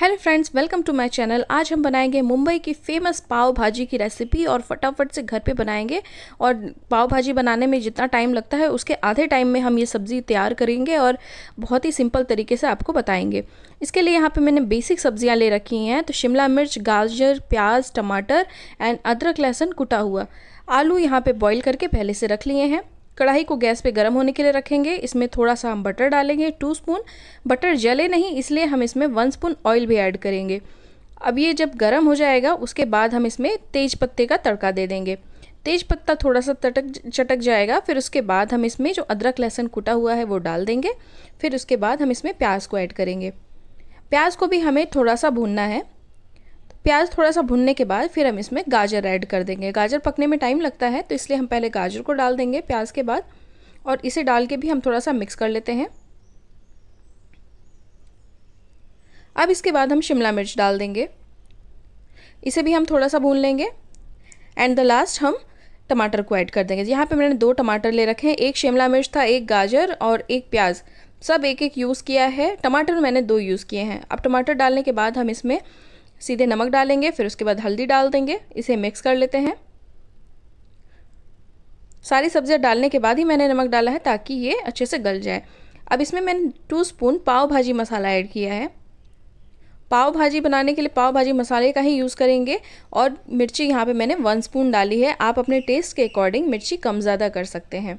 hello friends welcome to my channel आज हम बनाएंगे मुंबई की फेमस पाव भाजी की रेसिपी और फटाफट से घर पे बनाएंगे और पाव भाजी बनाने में जितना टाइम लगता है उसके आधे टाइम में हम ये सब्ज़ी तैयार करेंगे और बहुत ही सिंपल तरीके से आपको बताएंगे इसके लिए यहाँ पे मैंने बेसिक सब्जियाँ ले रखी हैं तो शिमला मिर्च गाजर प्याज टमाटर एंड अदरक लहसुन कुटा हुआ आलू यहाँ पर बॉयल करके पहले से रख लिए हैं कढ़ाई को गैस पे गर्म होने के लिए रखेंगे इसमें थोड़ा सा हम बटर डालेंगे टू स्पून बटर जले नहीं इसलिए हम इसमें वन स्पून ऑयल भी ऐड करेंगे अब ये जब गर्म हो जाएगा उसके बाद हम इसमें तेज पत्ते का तड़का दे देंगे तेज पत्ता थोड़ा सा तटक चटक जाएगा फिर उसके बाद हम इसमें जो अदरक लहसुन कुटा हुआ है वो डाल देंगे फिर उसके बाद हम इसमें प्याज को ऐड करेंगे प्याज को भी हमें थोड़ा सा भूनना है प्याज थोड़ा सा भुनने के बाद फिर हम इसमें गाजर ऐड कर देंगे गाजर पकने में टाइम लगता है तो इसलिए हम पहले गाजर को डाल देंगे प्याज के बाद और इसे डाल के भी हम थोड़ा सा मिक्स कर लेते हैं अब इसके बाद हम शिमला मिर्च डाल देंगे इसे भी हम थोड़ा सा भून लेंगे एंड द लास्ट हम टमाटर को ऐड कर देंगे यहाँ पे मैंने दो टमाटर ले रखे हैं एक शिमला मिर्च था एक गाजर और एक प्याज सब एक एक यूज़ किया है टमाटर मैंने दो यूज़ किए हैं अब टमाटर डालने के बाद हम इसमें सीधे नमक डालेंगे फिर उसके बाद हल्दी डाल देंगे इसे मिक्स कर लेते हैं सारी सब्जियाँ डालने के बाद ही मैंने नमक डाला है ताकि ये अच्छे से गल जाए अब इसमें मैंने टू स्पून पाव भाजी मसाला ऐड किया है पाव भाजी बनाने के लिए पाव भाजी मसाले का ही यूज़ करेंगे और मिर्ची यहाँ पे मैंने वन स्पून डाली है आप अपने टेस्ट के अकॉर्डिंग मिर्ची कम ज़्यादा कर सकते हैं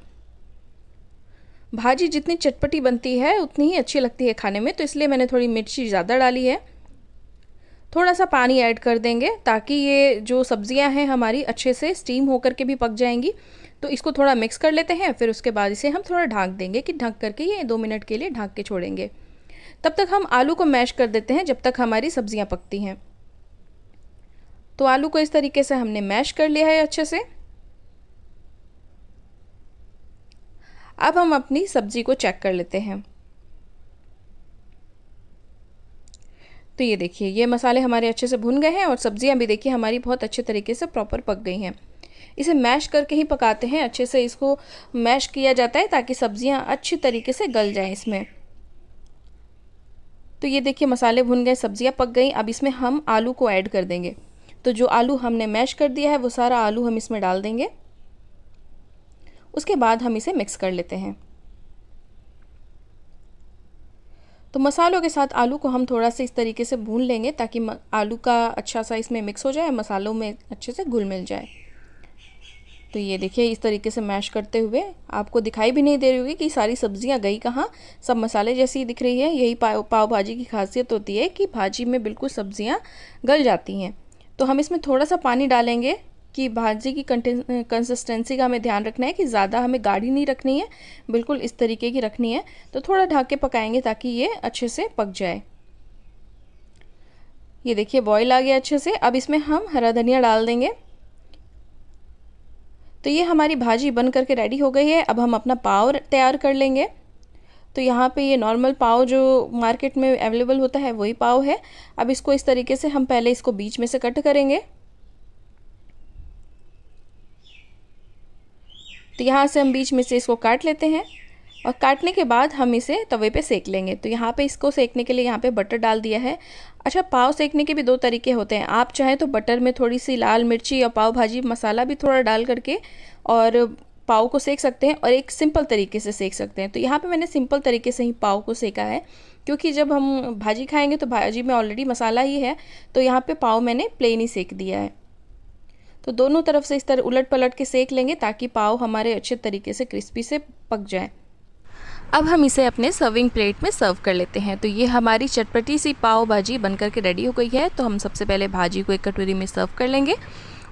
भाजी जितनी चटपटी बनती है उतनी ही अच्छी लगती है खाने में तो इसलिए मैंने थोड़ी मिर्ची ज़्यादा डाली है थोड़ा सा पानी ऐड कर देंगे ताकि ये जो सब्ज़ियाँ हैं हमारी अच्छे से स्टीम होकर के भी पक जाएंगी तो इसको थोड़ा मिक्स कर लेते हैं फिर उसके बाद इसे हम थोड़ा ढाँक देंगे कि ढक करके ये दो मिनट के लिए ढाँक के छोड़ेंगे तब तक हम आलू को मैश कर देते हैं जब तक हमारी सब्ज़ियाँ पकती हैं तो आलू को इस तरीके से हमने मैश कर लिया है अच्छे से अब हम अपनी सब्ज़ी को चेक कर लेते हैं तो ये देखिए ये मसाले हमारे अच्छे से भुन गए हैं और सब्जियाँ भी देखिए हमारी बहुत अच्छे तरीके से प्रॉपर पक गई हैं इसे मैश करके ही पकाते हैं अच्छे से इसको मैश किया जाता है ताकि सब्जियाँ अच्छे तरीके से गल जाएँ इसमें तो ये देखिए मसाले भुन गए सब्जियाँ पक गई अब इसमें हम आलू को ऐड कर देंगे तो जो आलू हमने मैश कर दिया है वो सारा आलू हम इसमें डाल देंगे उसके बाद हम इसे मिक्स कर लेते हैं तो मसालों के साथ आलू को हम थोड़ा सा इस तरीके से भून लेंगे ताकि आलू का अच्छा सा इसमें मिक्स हो जाए मसालों में अच्छे से घुल मिल जाए तो ये देखिए इस तरीके से मैश करते हुए आपको दिखाई भी नहीं दे रही होगी कि सारी सब्जियां गई कहाँ सब मसाले जैसी दिख रही है यही पाव पाव भाजी की खासियत होती है कि भाजी में बिल्कुल सब्जियां गल जाती हैं तो हम इसमें थोड़ा सा पानी डालेंगे कि भाजी की कंसिस्टेंसी का हमें ध्यान रखना है कि ज़्यादा हमें गाढ़ी नहीं रखनी है बिल्कुल इस तरीके की रखनी है तो थोड़ा ढक के पकाएंगे ताकि ये अच्छे से पक जाए ये देखिए बॉईल आ गया अच्छे से अब इसमें हम हरा धनिया डाल देंगे तो ये हमारी भाजी बन करके रेडी हो गई है अब हम अपना पाव तैयार कर लेंगे तो यहाँ पे ये नॉर्मल पाव जो मार्केट में अवेलेबल होता है वही पाव है अब इसको इस तरीके से हम पहले इसको बीच में से कट करेंगे तो यहाँ से हम बीच में से इसको काट लेते हैं और काटने के बाद हम इसे तवे पे सेक लेंगे तो यहाँ पे इसको सेकने के लिए यहाँ पे बटर डाल दिया है अच्छा पाव सेकने के भी दो तरीके होते हैं आप चाहें तो बटर में थोड़ी सी लाल मिर्ची और पाव भाजी मसाला भी थोड़ा डाल करके और पाव को सेक सकते हैं और एक सिंपल तरीके से सेक सकते हैं तो यहाँ पे मैंने सिंपल तरीके से ही पाव को सेका है क्योंकि जब हम भाजी खाएंगे तो भाजी में ऑलरेडी मसाला ही है तो यहाँ पे पाव मैंने प्लेन ही सेक दिया है तो दोनों तरफ से इस तरह उलट पलट के सेक लेंगे ताकि पाव हमारे अच्छे तरीके से क्रिस्पी से पक जाए अब हम इसे अपने सर्विंग प्लेट में सर्व कर लेते हैं तो ये हमारी चटपटी सी पाव भाजी बनकर के रेडी हो गई है तो हम सबसे पहले भाजी को एक कटोरी में सर्व कर लेंगे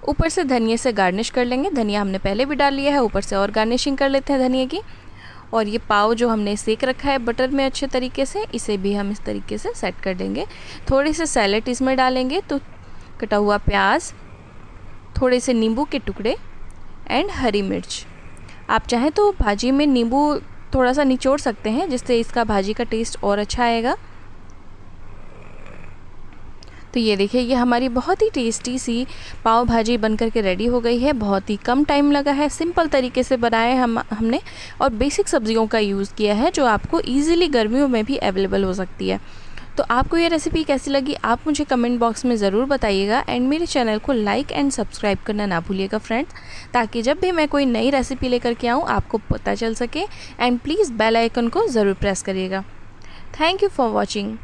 ऊपर से धनिए से गार्निश कर लेंगे धनिया हमने पहले भी डाल लिया है ऊपर से और गार्निशिंग कर लेते हैं धनिए की और ये पाव जो हमने सेक रखा है बटर में अच्छे तरीके से इसे भी हम इस तरीके से सेट कर देंगे थोड़े से सैलेड इसमें डालेंगे तो कटा हुआ प्याज थोड़े से नींबू के टुकड़े एंड हरी मिर्च आप चाहें तो भाजी में नींबू थोड़ा सा निचोड़ सकते हैं जिससे इसका भाजी का टेस्ट और अच्छा आएगा तो ये देखिए ये हमारी बहुत ही टेस्टी सी पाव भाजी बन करके के रेडी हो गई है बहुत ही कम टाइम लगा है सिंपल तरीके से बनाए हम हमने और बेसिक सब्जियों का यूज़ किया है जो आपको ईजिली गर्मियों में भी अवेलेबल हो सकती है तो आपको ये रेसिपी कैसी लगी आप मुझे कमेंट बॉक्स में ज़रूर बताइएगा एंड मेरे चैनल को लाइक एंड सब्सक्राइब करना ना भूलिएगा फ्रेंड्स ताकि जब भी मैं कोई नई रेसिपी लेकर के आऊँ आपको पता चल सके एंड प्लीज़ बेल आइकन को ज़रूर प्रेस करिएगा थैंक यू फॉर वॉचिंग